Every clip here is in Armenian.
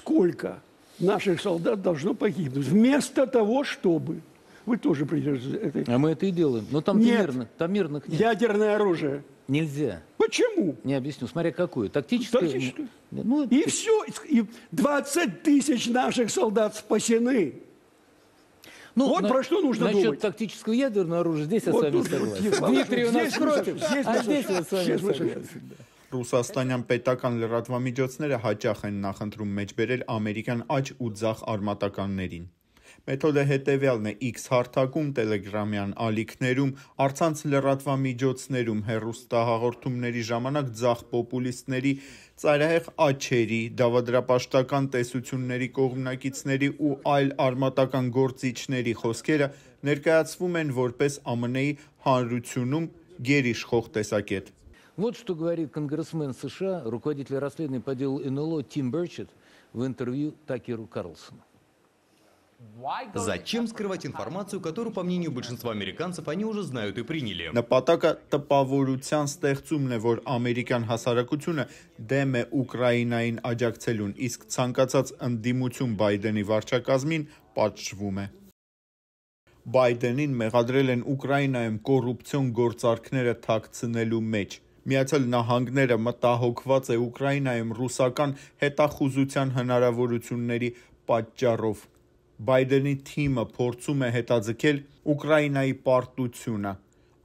сколько наших солдат должно погибнуть. Вместо того, чтобы... Вы тоже придерживаетесь этой... А мы это и делаем. Но там нет. мирных, там мирных нет. Ядерное оружие. Нельзя. Почему? Не объясню. Смотря какое, тактическое. Тактическое. Ну, и все. И 20 тысяч наших солдат спасены. Ну, вот на, про что нужно насчет думать. Насчет тактического ядерного оружия здесь вот я с вами согласен. Дмитрий у нас против, а здесь я с вами согласен. Ռուսաստանյան պետական լրատվամիջոցները հաճախ են նախընտրում մեջբերել ամերիկյան աջ ու ձախ արմատականներին։ Մեթոդը հետևյալն է՝ X հարթակում, Telegram-յան ալիքներում, առցանց լրատվամիջոցներում հերոստահաղորդումների ժամանակ ձախ պոպուլիստների, ծայրահեղ աջերի, դավադրապաշտական տեսությունների կողմնակիցների ու այլ արմատական գործիչների խոսքերը ներկայացվում են որպես ԱՄՆ-ի հանրությունում գերիշխող տեսակետ։ Вот что говорит конгрессмен США, руководитель расследования по делу НЛО Тим Берчет в интервью Такеру Карлсону. Зачем скрывать информацию, которую, по мнению большинства американцев, они уже знают и приняли? Նպատակը տպավորության ստեղծումն է, որ ամերիկյան հասարակությունը դեմ է Ուկրաինային աջակցելուն, իսկ ցանկացած ընդդիմություն Բայդենի վարչակազմին պատժվում է։ Բայդենին մեղադրել են Ուկրաինայում կոռուպցիոն գործարքները թաքցնելու մեջ։ Միացյալ Նահանգները մտահոգված է Ուկրաինայում ռուսական հետախուզության հնարավորությունների պատճառով։ Բայդենի թիմը փորձում է հետաձգել Ուկրաինայի պարտությունը։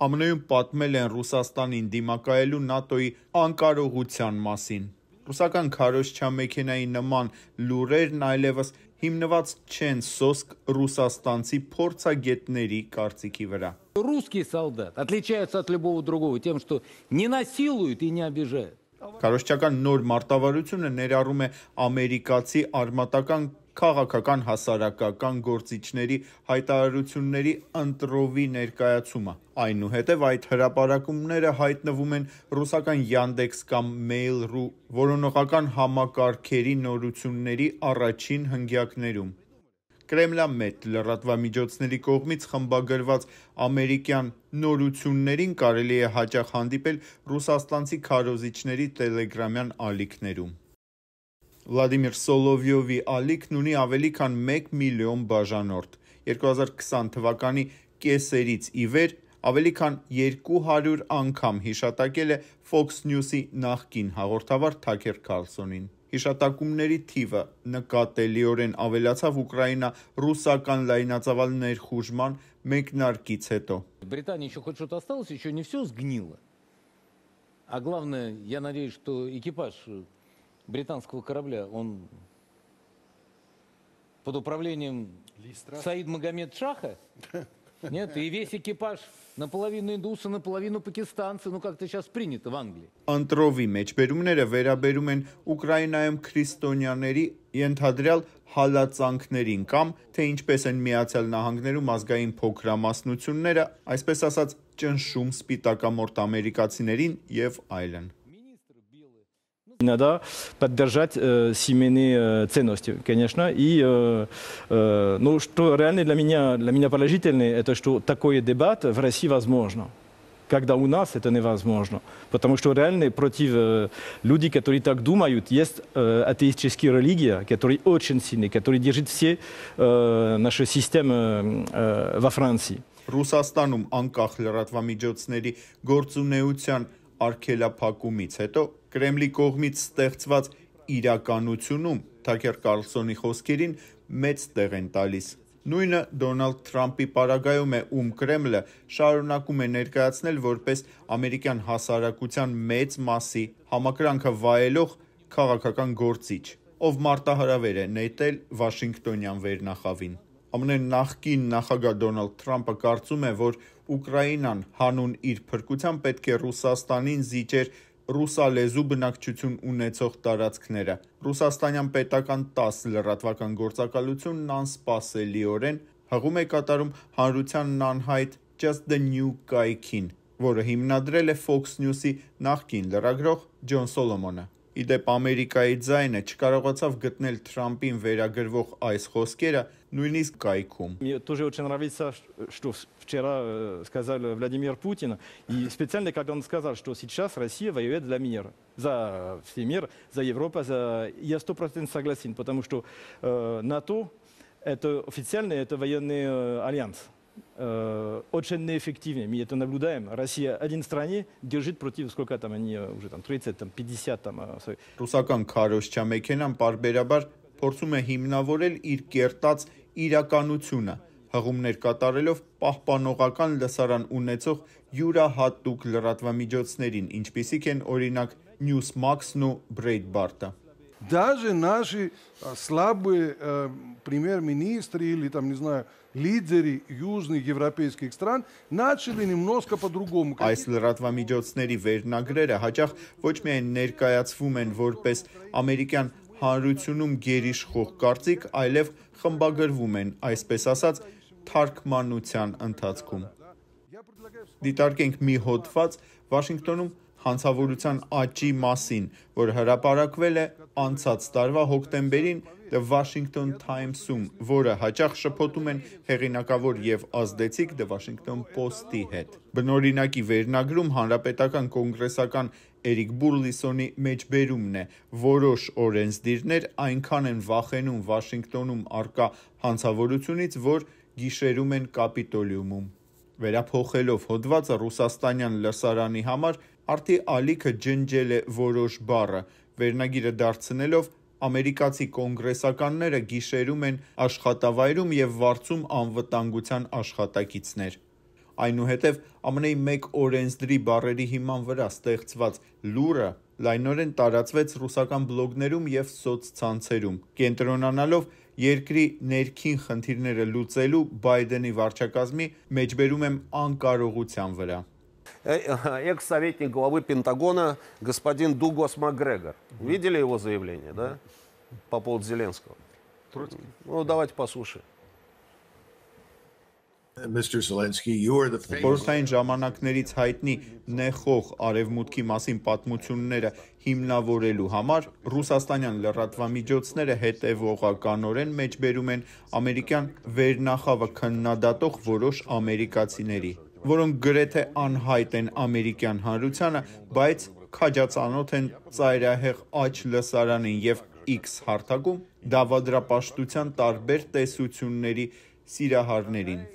ԱՄՆ-ում պատմել են Ռուսաստանին դիմակայելու ՆԱՏՕ-ի անկարողության մասին։ Ռուսական քարոզչամեքենայի նման լուրերն այլևս հիմնված չեն սոսկ ռուսաստանցի փորձագետների կարծիքի վրա։ Ռուսский солдат отличается от любого другого тем, что не насилует и не обижает։ Կարոշչական նոր մարտավարությունը ներառում է ամերիկացի արմատական քաղաքական հասարակական գործիչների հայտարարությունների ընտրովի ներկայացումը։ Այնուհետև այդ հրապարակումները հայտնվում են ռուսական Yandex կամ Mail.ru որոնողական համակարգերի նորությունների առաջին հնգյակներում։ Կրեմլամետ լրատվամիջոցների կողմից խմբագրված ամերիկյան նորություններին կարելի է հաճախ հանդիպել ռուսաստանցի քարոզիչների Telegram-յան ալիքներում։ Վլադիմիր Սոլովյովի ալիքն ունի ավելի քան 1 միլիոն բաժանորդ։ 2020 թվականի կեսերից ի վեր ավելի քան 200 անգամ հիշատակել է Fox News-ի նախկին հաղորդավար Թաքեր Քարլսոնին։ Հիշատակումների թիվը նկատելիորեն ավելացավ Ուկրաինա ռուսական լայնածավալ ներխուժման մեկնարկից հետո։ Британия еще хоть что-то осталось, еще не все сгнило. А главное, я надеюсь, что экипаж британского корабля, он под управлением Листра. Саид Магомед Шаха? Нет, и весь экипаж Նապոլավին ինդուսը, նապոլավին ու Պակիստանցը, նու կակտե շաս պրինիտը վանգլի։ Անտրովի մեջբերումները վերաբերում են Ուկրաինայում քրիստոնյաների ենթադրյալ հալածանքներին կամ թե ինչպես են Միացյալ Նահանգներում ազգային փոքրամասնությունները, այսպես ասած, ճնշում սպիտակամորտ ամերիկացիներին եւ այլն։ Надо поддержать э, семейные э, ценности, конечно. И, э, э, ну, что реально для меня, для меня положительное, это что такой дебат в России возможно. Когда у нас это невозможно. Потому что реально против э, людей, которые так думают, есть э, атеистические религии, которые очень сильные, которые держат все э, наши системы э, во Франции. Ռուսաստանում անկախ լրատվամիջոցների գործունեության արգելափակումից Это Կրեմլի կողմից ստեղծված իրականությունում Թակեր Կարլսոնի խոսքերին մեծ տեղ են տալիս։ Նույնը Դոնալդ Թրամփի պարագայում է, ում Կրեմլը շարունակում է ներկայացնել որպես ամերիկյան հասարակության մեծ մասի համակրանքը վայելող քաղաքական գործիչ, ով մարտահրավեր է նետել Վաշինգտոնյան վերնախավին։ ԱՄՆ նախկին նախագահ Դոնալդ Թրամփը կարծում է, որ Ուկրաինան հանուն իր փրկության պետք է Ռուսաստանին զիջեր ռուսալեզու բնակչություն ունեցող տարածքները։ Ռուսաստանյան պետական 10 լրատվական գործակալությունն անսպասելիորեն հղում է կատարում հանրությանն անհայտ Just the New կայքին, որը հիմնադրել է Fox News-ի նախկին լրագրող Ջոն Սոլոմոնը։ Ի դեպ Ամերիկայի ձայնը չկարողացավ գտնել Թրամփին վերագրվող այս խոսքերը, ну или с Мне тоже очень нравится, что вчера э, сказал Владимир Путин, и специально, когда он сказал, что сейчас Россия воюет для мира, за все мир, за Европу, за... я сто процентов согласен, потому что э, НАТО это официальный это военный э, альянс э, очень неэффективный, Мы это наблюдаем. Россия один стране держит против, сколько там они э, уже там 30, там 50, там. Ռուսական քարոշչա մեքենան բարբերաբար փորձում է հիմնավորել իր իրականությունը հղումներ կատարելով պահպանողական լսարան ունեցող յուրահատուկ լրատվամիջոցներին, ինչպիսիք են օրինակ Newsmax-ն ու Breitbart-ը։ Даже наши слабые э, премьер-министры или там, не знаю, лидеры южных европейских стран начали немножко по-другому. Այս լրատվամիջոցների վերնագրերը հաճախ ոչ միայն ներկայացվում են որպես ամերիկյան հանրությունում գերիշխող կարծիք, այլև խմբագրվում են, այսպես ասած, թարգմանության ընթացքում։ Դիտարկենք մի հոդված Վաշինգտոնում հանցավորության աճի մասին, որ հրապարակվել է անցած տարվա հոկտեմբերին The Washington Times-ում, որը հաճախ շփոթում են հեղինակավոր եւ ազդեցիկ The Washington Post-ի հետ։ Բնօրինակի վերնագրում հանրապետական կոնգրեսական Էրիկ Բուրլիսոնի մեջբերումն է։ Որոշ օրենսդիրներ այնքան են վախենում Վաշինգտոնում առկա հանցավորությունից, որ գիշերում են Կապիտոլիումում։ Վերափոխելով հոդվածը ռուսաստանյան լսարանի համար արդի ալիքը ջնջել է որոշ բառը, վերնագիրը դարձնելով ամերիկացի կոնգրեսականները գիշերում են աշխատավայրում եւ վարձում անվտանգության աշխատակիցներ։ Այնուհետև ԱՄՆ-ի մեկ օրենսդրի բառերի հիման վրա ստեղծված լուրը լայնորեն տարածվեց ռուսական բլոգներում եւ սոցցանցերում, կենտրոնանալով երկրի ներքին խնդիրները լուծելու Բայդենի վարչակազմի մեջբերում եմ անկարողության վրա։ Экс-советник главы Пентагона господин Дуглас Макгрегор. Видели его заявление, да? По поводу Зеленского. Троцкий. Ну, давайте послушаем. Mr. Zelensky, you are the famous Խորհրդային ժամանակներից հայտնի նեխող արևմուտքի մասին պատմությունները հիմնավորելու համար ռուսաստանյան լրատվամիջոցները հետևողականորեն մեջբերում են ամերիկյան վերնախավը քննադատող որոշ ամերիկացիների, որոնք գրեթե անհայտ են ամերիկյան հանրությանը, բայց քաջացանոթ են ծայրահեղ աճ լսարանին եւ X հարթակում դավադրապաշտության տարբեր տեսությունների սիրահարներին։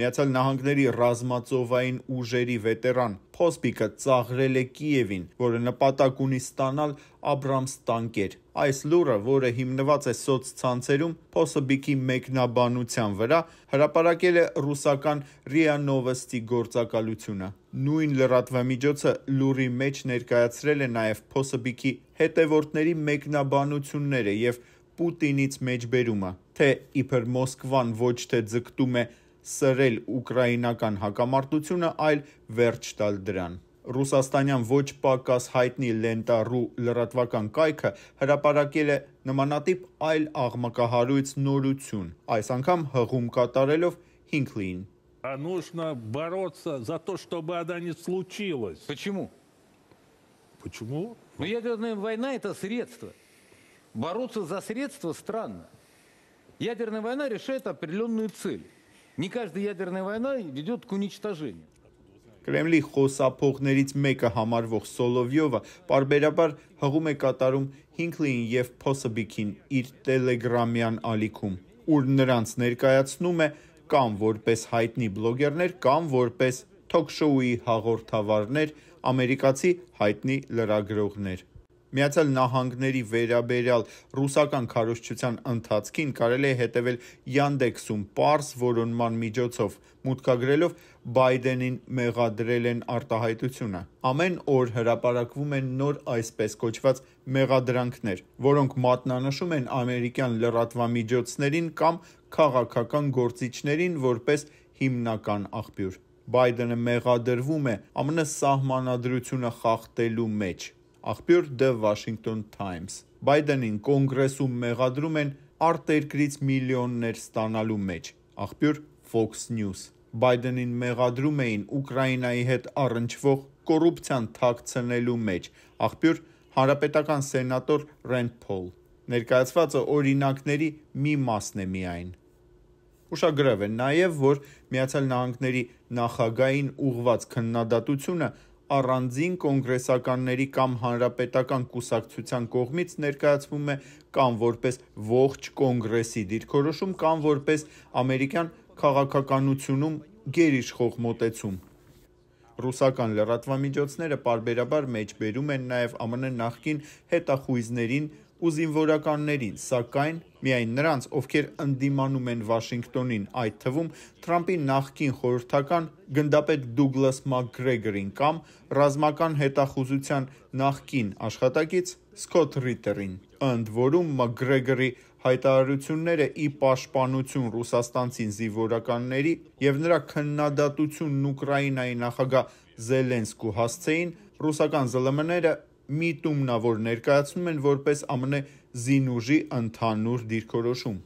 Միացյալ Նահանգների ռազմածովային ուժերի վետերան Փոսպիկը ծաղրել է Կիևին, որը նպատակ ունի ստանալ Abrams տանկեր։ Այս լուրը, որը հիմնված է սոցցանցերում Փոսպիկի մեկնաբանության վրա, հրապարակել է ռուսական RIA Novosti գործակալությունը։ Նույն լրատվամիջոցը լուրի մեջ ներկայացրել է նաև Փոսպիկի հետևորդների մեկնաբանությունները եւ Պուտինից մեջբերումը, թե իբր Մոսկվան ոչ թե ձգտում է սրել ուկրաինական հակամարտությունը, այլ վերջ տալ դրան։ Ռուսաստանյան ոչ պակաս հայտնի Lenta.ru լրատվական կայքը հրապարակել է նմանատիպ այլ աղմկահարույց նորություն, այս անգամ հղում կատարելով Հինքլին։ Нужно бороться за то, чтобы она не случилась. Почему? Почему? Ну, ядерная война – это средство бороться за средства странно. Ядерная война решает определенную цель. Не каждая ядерная война ведет к уничтожению. Կրեմլի խոսափողներից մեկը համարվող Սոլովյովը բարբերաբար հղում է կատարում Հինքլիին եւ Փոսբիկին իր Telegram-յան ալիքում, ուր նրանց ներկայացնում է կամ որպես հայտնի բլոգերներ, կամ որպես թոքշոուի հաղորդավարներ, ամերիկացի հայտնի լրագրողներ։ Միացյալ Նահանգների վերաբերյալ ռուսական քարոզչության ընթացքին կարելի է հետևել Yandex-ում պարզ որոնման միջոցով մուտքագրելով Բայդենին մեղադրել են արտահայտությունը։ Ամեն օր հրապարակվում են նոր այսպես կոչված մեղադրանքներ, որոնք մատնանշում են ամերիկյան լրատվամիջոցներին կամ քաղաքական գործիչներին որպես հիմնական աղբյուր։ Բայդենը մեղադրվում է ԱՄՆ սահմանադրությունը խախտելու մեջ աղբյուր The Washington Times։ Բայդենին կոնգրեսում մեղադրում են արտերկրից միլիոններ ստանալու մեջ։ Աղբյուր Fox News։ Բայդենին մեղադրում էին Ուկրաինայի հետ առնչվող կոռուպցիան թաքցնելու մեջ։ Աղբյուր հանրապետական սենատոր Ռենդ Փոլ։ Ներկայացվածը օրինակների մի մասն է միայն։ Ուշագրավ է նաև, որ Միացյալ Նահանգների նախագահային ուղված քննադատությունը առանձին կոնգրեսականների կամ հանրապետական կուսակցության կողմից ներկայացվում է կամ որպես ողջ կոնգրեսի դիրքորոշում, կամ որպես ամերիկյան քաղաքականությունում գերիշխող մոտեցում։ Ռուսական լրատվամիջոցները պարբերաբար մեջբերում են նաև ԱՄՆ նախկին հետախույզներին ու զինվորականներին, սակայն միայն նրանց, ովքեր ընդդիմանում են Վաշինգտոնին, այդ թվում Թրամփի նախկին խորհրդական գնդապետ Դուգլաս Մակգրեգորին կամ ռազմական հետախուզության նախկին աշխատակից Սկոթ Ռիտերին։ Ընդ որում Մակգրեգորի հայտարարությունները ի պաշտպանություն ռուսաստանցի զինվորականների եւ նրա քննադատությունն Ուկրաինայի նախագահ Զելենսկու հասցեին ռուսական ԶԼՄ-ները միտումն է, որ ներկայացնում են որպես ԱՄՆ զինուժի ընդհանուր դիրքորոշում։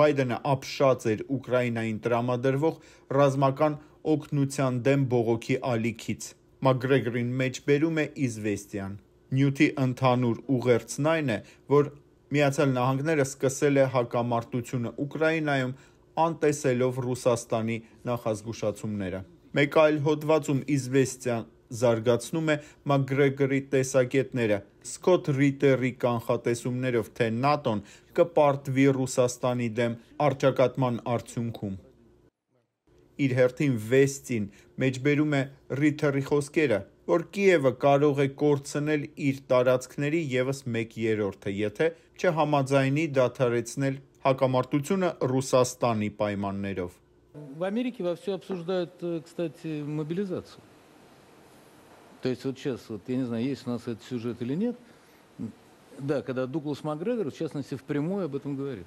Բայդենը ապշած էր Ուկրաինային տրամադրվող ռազմական օգնության դեմ բողոքի ալիքից։ Մագրեգրին մեջ բերում է Իզվեստիան։ Նյութի ընդհանուր ուղերձն այն է, որ Միացյալ Նահանգները սկսել է հակամարտությունը Ուկրաինայում անտեսելով Ռուսաստանի նախազգուշացումները։ Մեկ այլ հոդվածում Իզվեստիան զարգացնում է Մագրեգորի տեսակետները։ Սկոտ Ռիտերի կանխատեսումներով, թե ՆԱՏՕ-ն կպարտվի Ռուսաստանի դեմ առճակատման արդյունքում իր հերթին Վեստին մեջբերում է Ռիթերի խոսքերը, որ Կիևը կարող է կորցնել իր տարածքների եւս 1/3-ը, եթե չհամաձայնի դադարեցնել հակամարտությունը Ռուսաստանի պայմաններով։ В Америке во все обсуждают, э, кстати, мобилизацию. То есть вот сейчас, вот, я не знаю, есть у нас этот сюжет или нет, да, когда Дуглас Макгрегор, в частности, впрямую об этом говорит.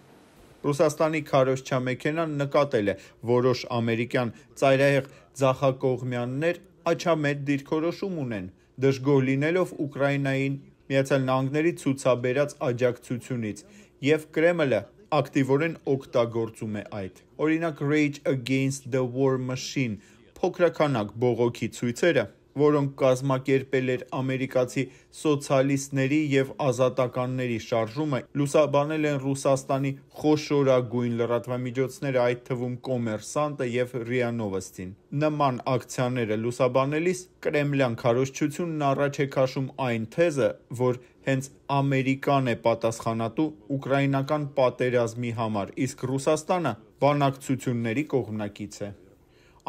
Ռուսաստանի քարոշչա մեքենան նկատել է որոշ ամերիկյան ծայրահեղ ցախակողմյաններ աչամետ դիրքորոշում ունեն դժգոհ լինելով Ուկրաինային Միացյալ Նահանգների ցուցաբերած աջակցությունից եւ Կրեմլը ակտիվորեն օգտագործում է այդ։ Օրինակ Rage Against the War Machine փոքրականակ բողոքի ցույցերը որոնք կազմակերպել էր ամերիկացի սոցիալիստների և ազատականների շարժումը, լուսաբանել են Ռուսաստանի խոշորագույն լրատվամիջոցները, այդ թվում՝ «Կոմերսանտը» և ՌＩԱ Նովոստին: Նման ակցիաները լուսաբանելիս կրեմլյան քարոզչությունն առաջ է քաշում այն թեզը, որ հենց Ամերիկան է պատասխանատու ուկրաինական պատերազմի համար, իսկ Ռուսաստանը բանակցությունների կողմնակից է: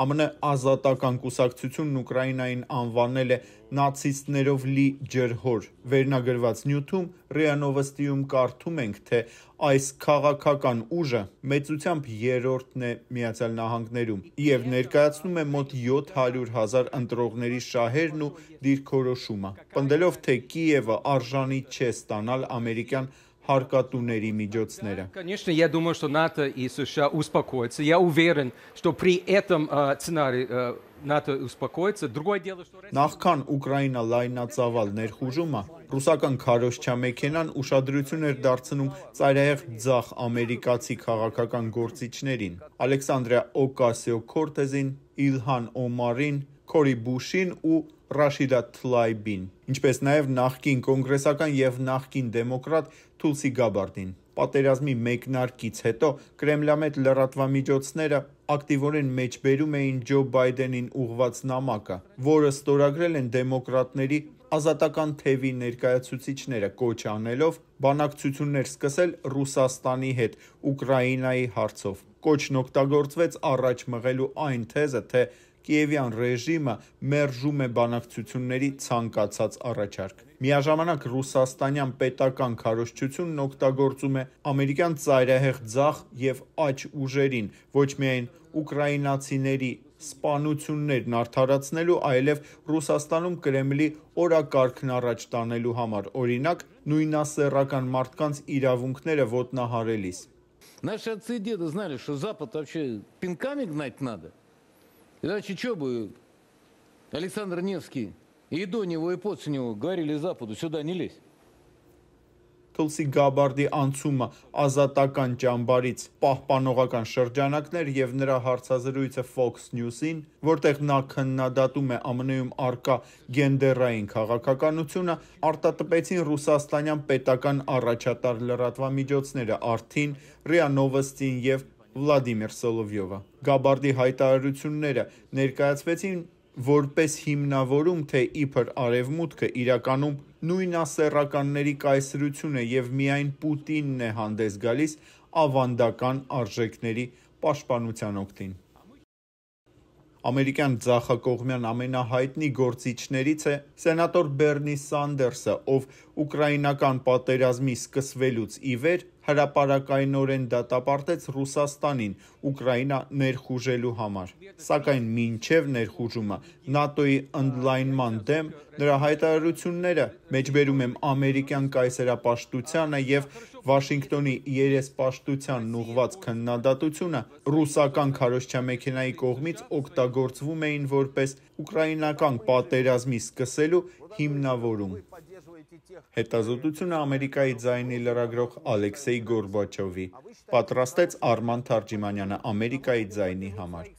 ԱՄՆ ազատական կուսակցությունն Ուկրաինային անվանել է նացիստներով լի ջրհոր։ Վերնագրված նյութում Ռեանովստիում կարդում ենք, թե այս քաղաքական ուժը մեծությամբ երրորդն է Միացյալ Նահանգներում եւ ներկայացնում է մոտ 700.000 ընտրողների շահերն ու դիրքորոշումը։ Պնդելով, թե Կիևը արժանի չէ ստանալ ամերիկյան հարկատուների միջոցները։ Конечно, я думаю, что НАТО и США успокоятся. Я уверен, что при этом э, сценарии э, НАТО успокоится. Другое дело, что Նախքան Ուկրաինա լայնածավալ ներխուժումը, ռուսական քարոշչա մեքենան ուշադրություն էր դարձնում ծայրահեղ ձախ ամերիկացի քաղաքական գործիչներին՝ Ալեքսանդրա Օկասիո Կորտեզին, Իլհան Օմարին, Քորի Բուշին ու Ռաշիդա Թլայբին, ինչպես նաև նախկին կոնգրեսական եւ նախկին դեմոկրատ Թուլսի Գաբարդին։ Պատերազմի մեկնարկից հետո Կրեմլամետ լրատվամիջոցները ակտիվորեն մեջբերում էին Ջո Բայդենին ուղված նամակը, որը ստորագրել են դեմոկրատների ազատական թևի ներկայացուցիչները կոչ անելով բանակցություններ սկսել Ռուսաստանի հետ Ուկրաինայի հարցով։ Կոչն օգտագործվեց առաջ մղելու այն թեզը, թե Կիևյան ռեժիմը մերժում է բանակցությունների ցանկացած առաջարկ։ Միաժամանակ ռուսաստանյան պետական քարոզչությունն օգտագործում է ամերիկյան ծայրահեղ ձախ եւ աջ ուժերին ոչ միայն ուկրաինացիների սպանություններն արդարացնելու, այլև Ռուսաստանում Կրեմլի օրակարգն առաջ տանելու համար, օրինակ, նույնասեռական մարդկանց իրավունքները ոտնահարելիս։ Наши отцы и деды знали, что Запад вообще пинками гнать надо. Иначе что бы Александр Невский и до него, и после него говорили Западу, сюда не лезь. Թուլսի Գաբարդի անցումը ազատական ճամբարից պահպանողական շրջանակներ եւ նրա հարցազրույցը Fox News-ին, որտեղ նա քննադատում է ԱՄՆ-ում արկա գենդերային քաղաքականությունը, արտատպեցին ռուսաստանյան պետական առաջատար լրատվամիջոցները Արթին, Ռիա Նովոստին եւ Վլադիմիր Սոլովյովը։ Գաբարդի հայտարարությունները ներկայացվեցին որպես հիմնավորում, թե իբր արևմուտքը իրականում նույնասեռականների կայսրություն է եւ միայն Պուտինն է հանդես գալիս ավանդական արժեքների պաշտպանության օգտին։ Ամերիկյան ցախակողմյան ամենահայտնի գործիչներից է սենատոր Բերնի Սանդերսը, ով ուկրաինական պատերազմի սկսվելուց ի վեր հրապարակայնորեն դատապարտեց Ռուսաստանին Ուկրաինա ներխուժելու համար։ Սակայն մինչև ներխուժումը ՆԱՏՕ-ի ընդլայնման դեմ նրա հայտարարությունները մեջբերում եմ ամերիկյան կայսերապաշտությանը եւ Վաշինգտոնի երեսպաշտությանն ուղված քննադատությունը ռուսական քարոզչամեքենայի կողմից օգտագործվում էին որպես ուկրաինական պատերազմի սկսելու հիմնավորում։ Հետազոտությունը Ամերիկայի ձայնի լրագրող Ալեքսեյ Գորբաչովի պատրաստեց Արման Թարգիմանյանը Ամերիկայի ձայնի համար։